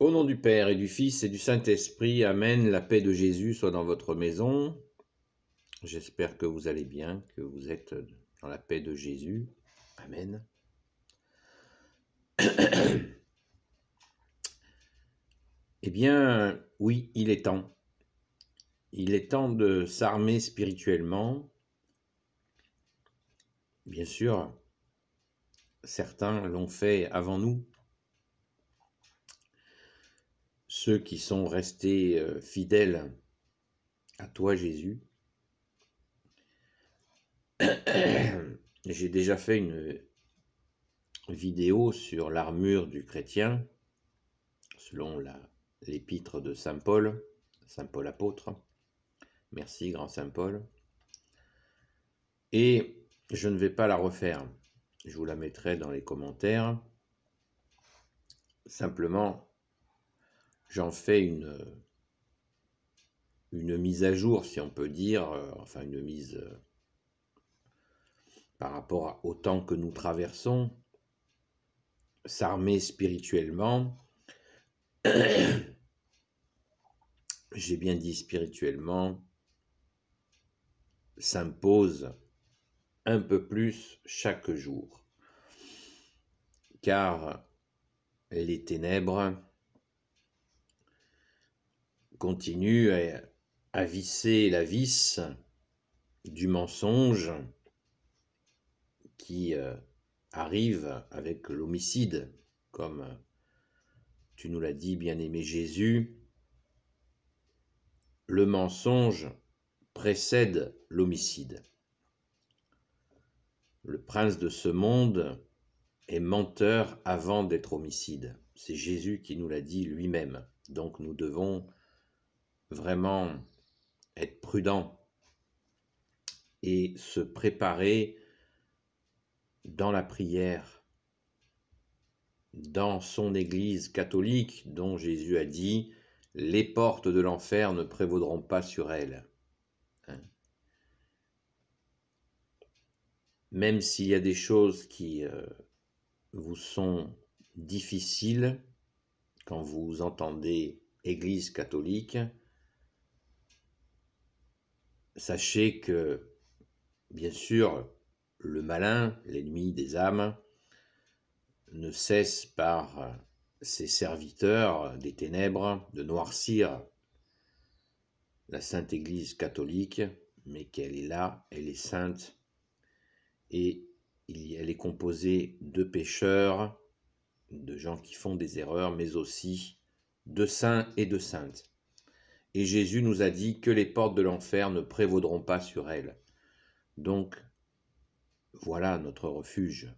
Au nom du Père et du Fils et du Saint-Esprit, Amen. La paix de Jésus soit dans votre maison. J'espère que vous allez bien, que vous êtes dans la paix de Jésus. Amen. eh bien, oui, il est temps. Il est temps de s'armer spirituellement. Bien sûr, certains l'ont fait avant nous, qui sont restés euh, fidèles à toi, Jésus. J'ai déjà fait une vidéo sur l'armure du chrétien, selon l'épître de Saint Paul, Saint Paul apôtre. Merci, grand Saint Paul. Et je ne vais pas la refaire. Je vous la mettrai dans les commentaires. Simplement, j'en fais une, mise à jour, si on peut dire, euh, enfin une mise euh, par rapport au temps que nous traversons, s'armer spirituellement. J'ai bien dit spirituellement, s'impose un peu plus chaque jour. Car les ténèbres, continue à, visser la vis du mensonge qui euh, arrive avec l'homicide, comme tu nous l'as dit, bien-aimé Jésus, le mensonge précède l'homicide. Le prince de ce monde est menteur avant d'être homicide. C'est Jésus qui nous l'a dit lui-même. Donc nous devons vraiment être prudent et se préparer dans la prière, dans son Église catholique dont Jésus a dit, les portes de l'enfer ne prévaudront pas sur elle. Hein. Même s'il y a des choses qui euh, vous sont difficiles quand vous entendez Église catholique, sachez que, bien sûr, le malin, l'ennemi des âmes, ne cesse par ses serviteurs des ténèbres de noircir la Sainte Église catholique, mais qu'elle est là, elle est sainte, et elle est composée de pécheurs, de gens qui font des erreurs, mais aussi de saints et de saintes. Et Jésus nous a dit que les portes de l'enfer ne prévaudront pas sur elle. Donc, voilà notre refuge.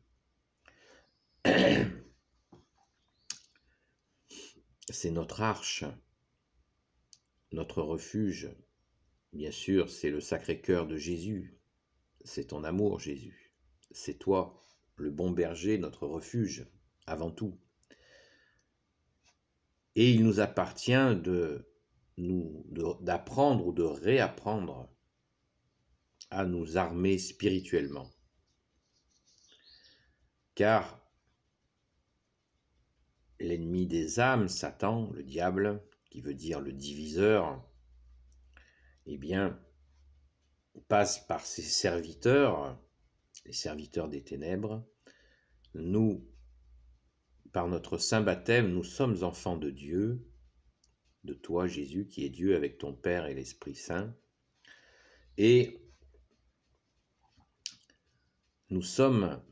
C'est notre arche, notre refuge. Bien sûr, c'est le Sacré-Cœur de Jésus. C'est ton amour, Jésus. C'est toi, le bon berger, notre refuge, avant tout. Et il nous appartient de nous d'apprendre ou de réapprendre à nous armer spirituellement. Car l'ennemi des âmes, Satan, le diable, qui veut dire le diviseur, eh bien, passe par ses serviteurs, les serviteurs des ténèbres. Nous, par notre saint baptême, nous sommes enfants de Dieu, de toi, Jésus, qui es Dieu avec ton Père et l'Esprit Saint. Et nous sommes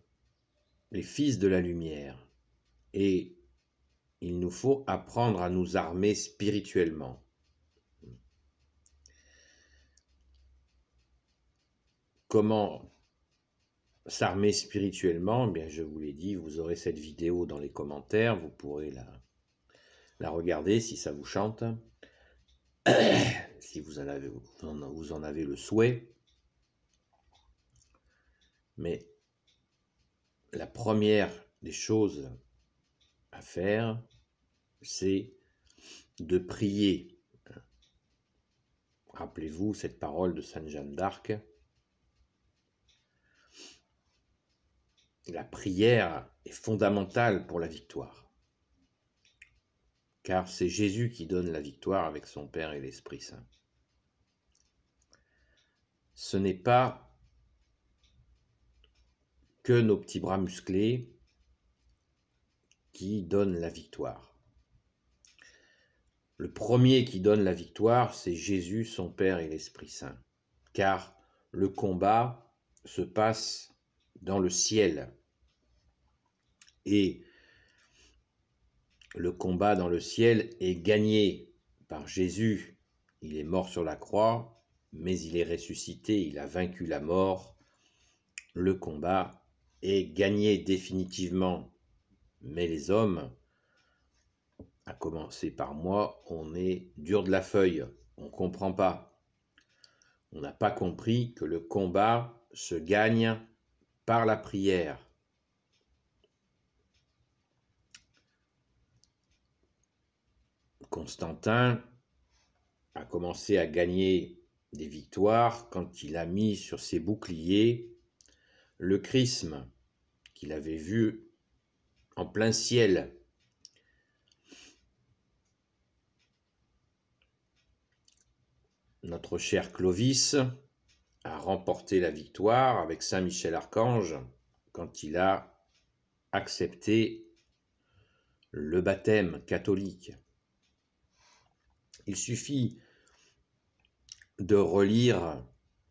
les fils de la lumière et il nous faut apprendre à nous armer spirituellement. Comment s'armer spirituellement eh Bien, je vous l'ai dit, vous aurez cette vidéo dans les commentaires, vous pourrez la, la regarder si ça vous chante, si vous en, avez, vous en avez le souhait. Mais la première des choses à faire, c'est de prier. Rappelez-vous cette parole de Sainte Jeanne d'Arc. La prière est fondamentale pour la victoire car c'est Jésus qui donne la victoire avec son Père et l'Esprit Saint. Ce n'est pas que nos petits bras musclés qui donnent la victoire. Le premier qui donne la victoire, c'est Jésus, son Père et l'Esprit Saint, car le combat se passe dans le ciel. Et le combat dans le ciel est gagné par Jésus. Il est mort sur la croix, mais il est ressuscité, il a vaincu la mort. Le combat est gagné définitivement. Mais les hommes, à commencer par moi, on est dur de la feuille, on ne comprend pas. On n'a pas compris que le combat se gagne par la prière. Constantin a commencé à gagner des victoires quand il a mis sur ses boucliers le chrisme qu'il avait vu en plein ciel. Notre cher Clovis a remporté la victoire avec Saint Michel Archange quand il a accepté le baptême catholique. Il suffit de relire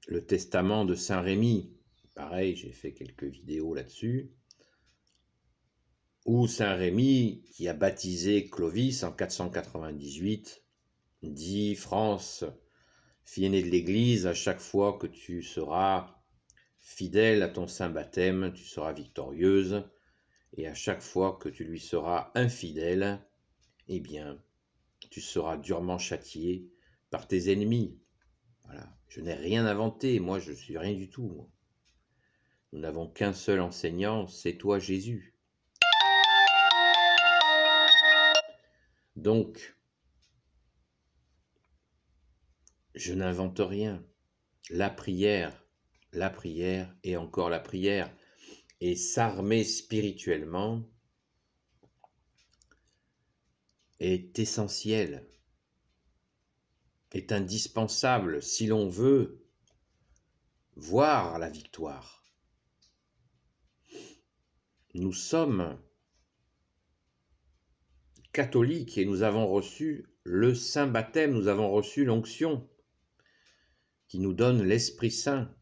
le testament de Saint Rémy. Pareil, j'ai fait quelques vidéos là-dessus. Où Saint Rémy, qui a baptisé Clovis en 498, dit France, fille aînée de l'Église, à chaque fois que tu seras fidèle à ton saint baptême, tu seras victorieuse, et à chaque fois que tu lui seras infidèle, eh bien, tu seras durement châtié par tes ennemis. Voilà. Je n'ai rien inventé, moi je ne suis rien du tout. Nous n'avons qu'un seul enseignant, c'est toi Jésus. Donc, je n'invente rien. La prière, la prière et encore la prière, et s'armer spirituellement, est essentiel, est indispensable si l'on veut voir la victoire. Nous sommes catholiques et nous avons reçu le Saint Baptême, nous avons reçu l'onction qui nous donne l'Esprit Saint,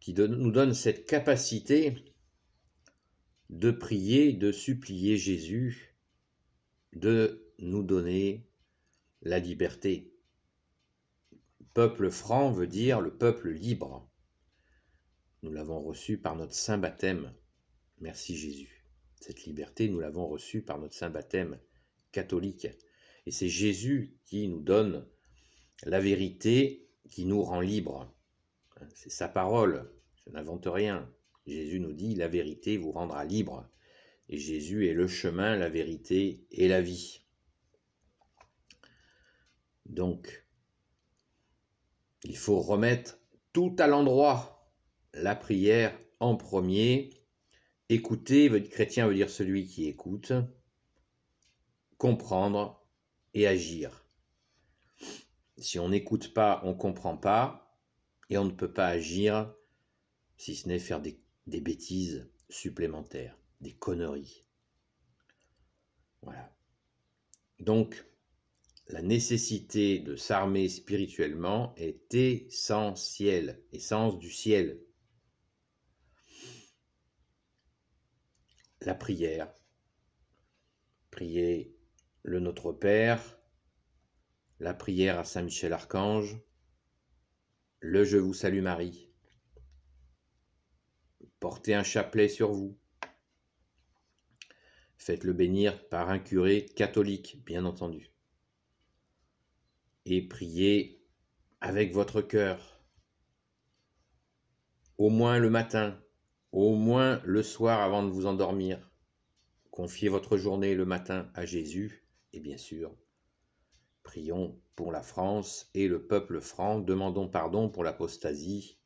qui nous donne cette capacité de prier, de supplier Jésus de nous donner la liberté. Peuple franc veut dire le peuple libre. Nous l'avons reçu par notre saint baptême. Merci Jésus. Cette liberté, nous l'avons reçue par notre saint baptême catholique. Et c'est Jésus qui nous donne la vérité qui nous rend libre. C'est sa parole. Je n'invente rien. Jésus nous dit, la vérité vous rendra libre. Et Jésus est le chemin, la vérité et la vie. Donc, il faut remettre tout à l'endroit. La prière en premier. Écouter, chrétien veut dire celui qui écoute. Comprendre et agir. Si on n'écoute pas, on ne comprend pas. Et on ne peut pas agir si ce n'est faire des, des bêtises supplémentaires des conneries. Voilà. Donc, la nécessité de s'armer spirituellement est essentielle, essence du ciel. La prière. Prier le Notre Père, la prière à Saint Michel Archange, le Je vous salue Marie. Portez un chapelet sur vous. Faites-le bénir par un curé catholique, bien entendu. Et priez avec votre cœur. Au moins le matin, au moins le soir avant de vous endormir. Confiez votre journée le matin à Jésus et bien sûr, prions pour la France et le peuple franc, demandons pardon pour l'apostasie.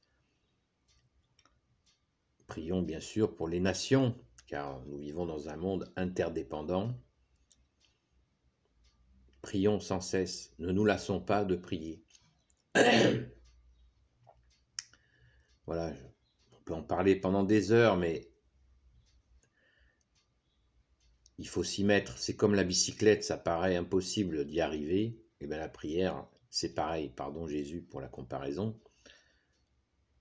Prions bien sûr pour les nations car nous vivons dans un monde interdépendant. Prions sans cesse, ne nous lassons pas de prier. voilà, on peut en parler pendant des heures, mais il faut s'y mettre. C'est comme la bicyclette, ça paraît impossible d'y arriver. Et eh bien la prière, c'est pareil, pardon Jésus pour la comparaison,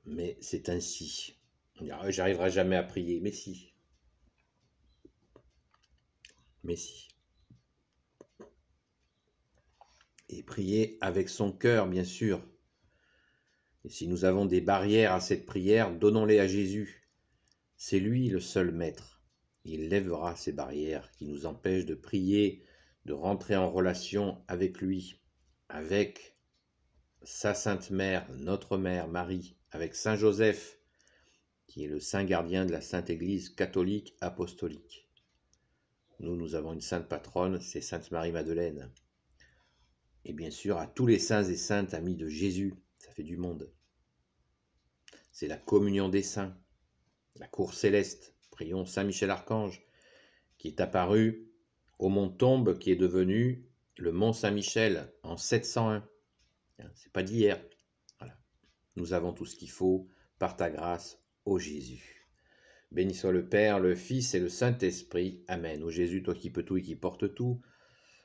mais c'est ainsi. On j'arriverai jamais à prier, mais si, Messie Et prier avec son cœur, bien sûr. Et si nous avons des barrières à cette prière, donnons-les à Jésus. C'est lui le seul maître. Il lèvera ces barrières qui nous empêchent de prier, de rentrer en relation avec lui, avec sa Sainte Mère, notre Mère Marie, avec Saint Joseph, qui est le saint gardien de la Sainte Église catholique apostolique. Nous, nous avons une sainte patronne, c'est Sainte Marie-Madeleine. Et bien sûr, à tous les saints et saintes amis de Jésus, ça fait du monde. C'est la communion des saints, la cour céleste. Prions Saint Michel-Archange, qui est apparu au mont Tombe, qui est devenu le mont Saint-Michel en 701. Hein, c'est pas d'hier. Voilà. Nous avons tout ce qu'il faut par ta grâce, ô Jésus. Béni soit le Père, le Fils et le Saint-Esprit. Amen. Ô Jésus, toi qui peux tout et qui portes tout,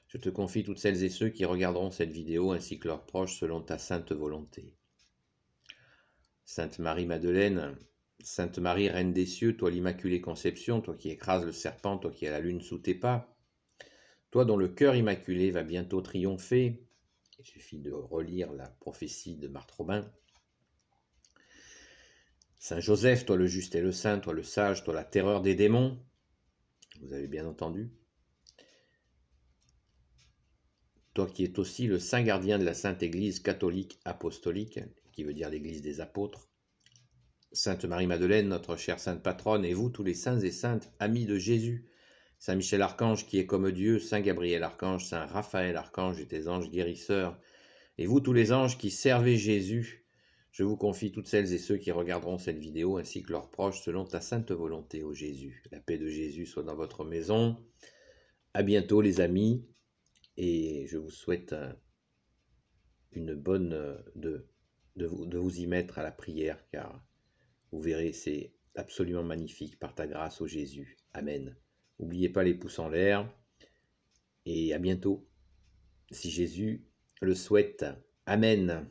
je te confie toutes celles et ceux qui regarderont cette vidéo ainsi que leurs proches selon ta sainte volonté. Sainte Marie-Madeleine, Sainte Marie, Reine des cieux, toi l'Immaculée Conception, toi qui écrases le serpent, toi qui as la lune sous tes pas, toi dont le cœur immaculé va bientôt triompher, il suffit de relire la prophétie de Marthe Robin, Saint Joseph, toi le juste et le saint, toi le sage, toi la terreur des démons. Vous avez bien entendu. Toi qui es aussi le saint gardien de la Sainte Église catholique apostolique, qui veut dire l'Église des apôtres. Sainte Marie-Madeleine, notre chère sainte patronne, et vous tous les saints et saintes, amis de Jésus. Saint Michel Archange qui est comme Dieu, Saint Gabriel Archange, Saint Raphaël Archange et tes anges guérisseurs, et vous tous les anges qui servez Jésus, je vous confie toutes celles et ceux qui regarderont cette vidéo ainsi que leurs proches selon ta sainte volonté, ô Jésus. La paix de Jésus soit dans votre maison. À bientôt, les amis, et je vous souhaite une bonne euh, de, de, vous, de vous y mettre à la prière, car vous verrez, c'est absolument magnifique par ta grâce, ô Jésus. Amen. N'oubliez pas les pouces en l'air et à bientôt, si Jésus le souhaite. Amen.